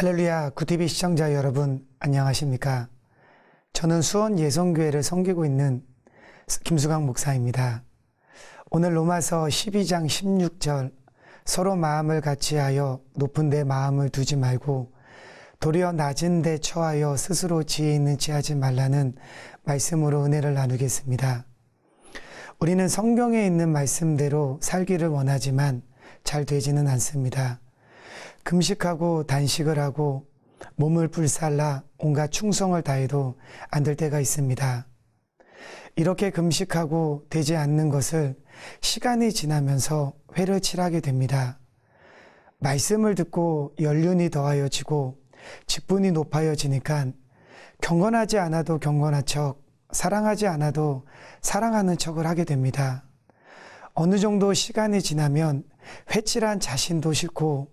할렐루야 구TV 시청자 여러분 안녕하십니까? 저는 수원 예성교회를 섬기고 있는 김수강 목사입니다. 오늘 로마서 12장 16절 서로 마음을 같이하여 높은 데 마음을 두지 말고 도리어 낮은 데 처하여 스스로 지혜 있는 지하지 말라는 말씀으로 은혜를 나누겠습니다. 우리는 성경에 있는 말씀대로 살기를 원하지만 잘 되지는 않습니다. 금식하고 단식을 하고 몸을 불살라 온갖 충성을 다해도 안 될 때가 있습니다. 이렇게 금식하고 되지 않는 것을 시간이 지나면서 회를 칠하게 됩니다. 말씀을 듣고 연륜이 더하여지고 직분이 높아여지니까 경건하지 않아도 경건한 척, 사랑하지 않아도 사랑하는 척을 하게 됩니다. 어느 정도 시간이 지나면 회칠한 자신도 싫고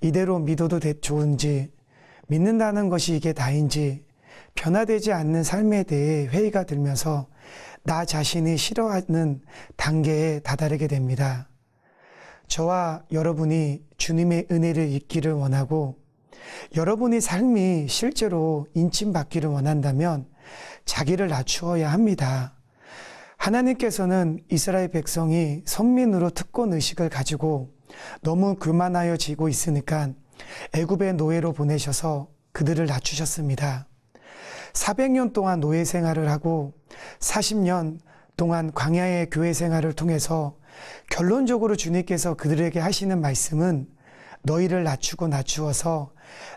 이대로 믿어도 좋은지, 믿는다는 것이 이게 다인지, 변화되지 않는 삶에 대해 회의가 들면서 나 자신이 싫어하는 단계에 다다르게 됩니다. 저와 여러분이 주님의 은혜를 잊기를 원하고 여러분의 삶이 실제로 인침받기를 원한다면 자기를 낮추어야 합니다. 하나님께서는 이스라엘 백성이 선민으로 특권 의식을 가지고 너무 그만하여지고 있으니까 애굽의 노예로 보내셔서 그들을 낮추셨습니다. 400년 동안 노예 생활을 하고 40년 동안 광야의 교회 생활을 통해서 결론적으로 주님께서 그들에게 하시는 말씀은 너희를 낮추고 낮추어서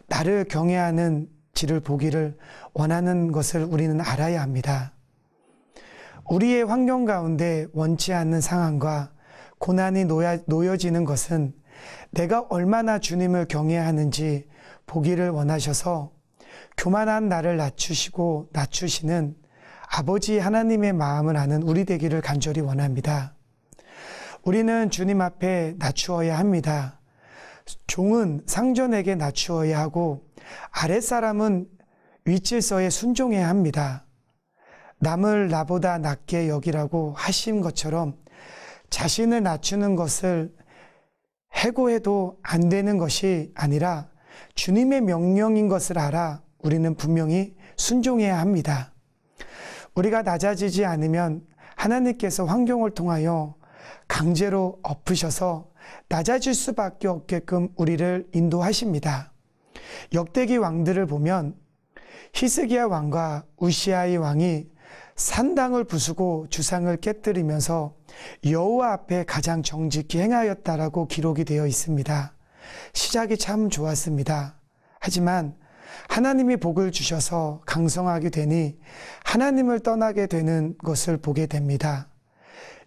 나를 경외하는 지를 보기를 원하는 것을 우리는 알아야 합니다. 우리의 환경 가운데 원치 않는 상황과 고난이 놓여, 지는 것은 내가 얼마나 주님을 경외하는지 보기를 원하셔서 교만한 나를 낮추시고 낮추시는 아버지 하나님의 마음을 아는 우리 되기를 간절히 원합니다. 우리는 주님 앞에 낮추어야 합니다. 종은 상전에게 낮추어야 하고 아랫사람은 윗질서에 순종해야 합니다. 남을 나보다 낮게 여기라고 하신 것처럼 자신을 낮추는 것을 해고해도 안 되는 것이 아니라 주님의 명령인 것을 알아 우리는 분명히 순종해야 합니다. 우리가 낮아지지 않으면 하나님께서 환경을 통하여 강제로 엎으셔서 낮아질 수밖에 없게끔 우리를 인도하십니다. 역대기 왕들을 보면 히스기야 왕과 우시아의 왕이 산당을 부수고 주상을 깨뜨리면서 여호와 앞에 가장 정직히 행하였다라고 기록이 되어 있습니다. 시작이 참 좋았습니다. 하지만 하나님이 복을 주셔서 강성하게 되니 하나님을 떠나게 되는 것을 보게 됩니다.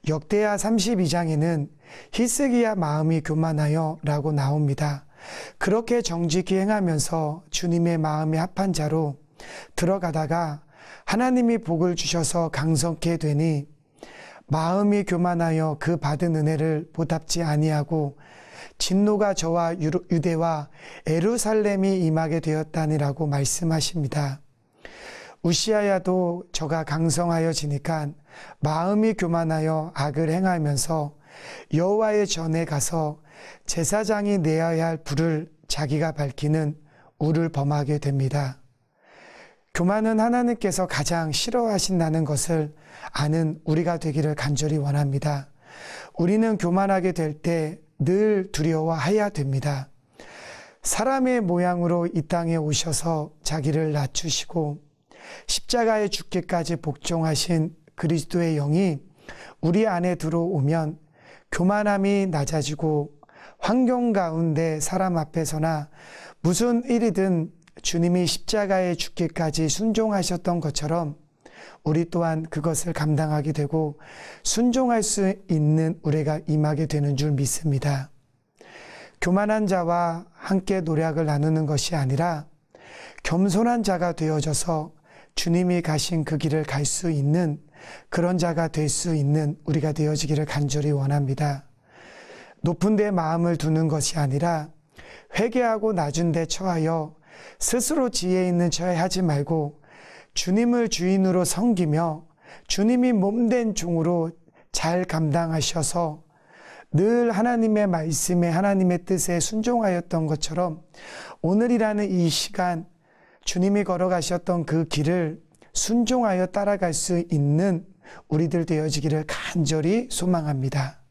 역대하 32장에는 히스기야 마음이 교만하여 라고 나옵니다. 그렇게 정직히 행하면서 주님의 마음에 합한 자로 들어가다가 하나님이 복을 주셔서 강성케 되니 마음이 교만하여 그 받은 은혜를 보답지 아니하고 진노가 저와 유대와 에루살렘이 임하게 되었다니라고 말씀하십니다. 우시아야도 저가 강성하여 지니까 마음이 교만하여 악을 행하면서 여호와의 전에 가서 제사장이 내어야 할 불을 자기가 밝히는 우를 범하게 됩니다. 교만은 하나님께서 가장 싫어하신다는 것을 아는 우리가 되기를 간절히 원합니다. 우리는 교만하게 될 때 늘 두려워해야 됩니다. 사람의 모양으로 이 땅에 오셔서 자기를 낮추시고 십자가에 죽기까지 복종하신 그리스도의 영이 우리 안에 들어오면 교만함이 낮아지고 환경 가운데 사람 앞에서나 무슨 일이든 주님이 십자가에 죽기까지 순종하셨던 것처럼 우리 또한 그것을 감당하게 되고 순종할 수 있는 우리가 임하게 되는 줄 믿습니다. 교만한 자와 함께 노력을 나누는 것이 아니라 겸손한 자가 되어져서 주님이 가신 그 길을 갈 수 있는 그런 자가 될 수 있는 우리가 되어지기를 간절히 원합니다. 높은 데 마음을 두는 것이 아니라 회개하고 낮은 데 처하여 스스로 지혜 있는 척 하지 말고 주님을 주인으로 섬기며 주님이 몸된 종으로 잘 감당하셔서 늘 하나님의 말씀에 하나님의 뜻에 순종하였던 것처럼 오늘이라는 이 시간 주님이 걸어가셨던 그 길을 순종하여 따라갈 수 있는 우리들 되어지기를 간절히 소망합니다.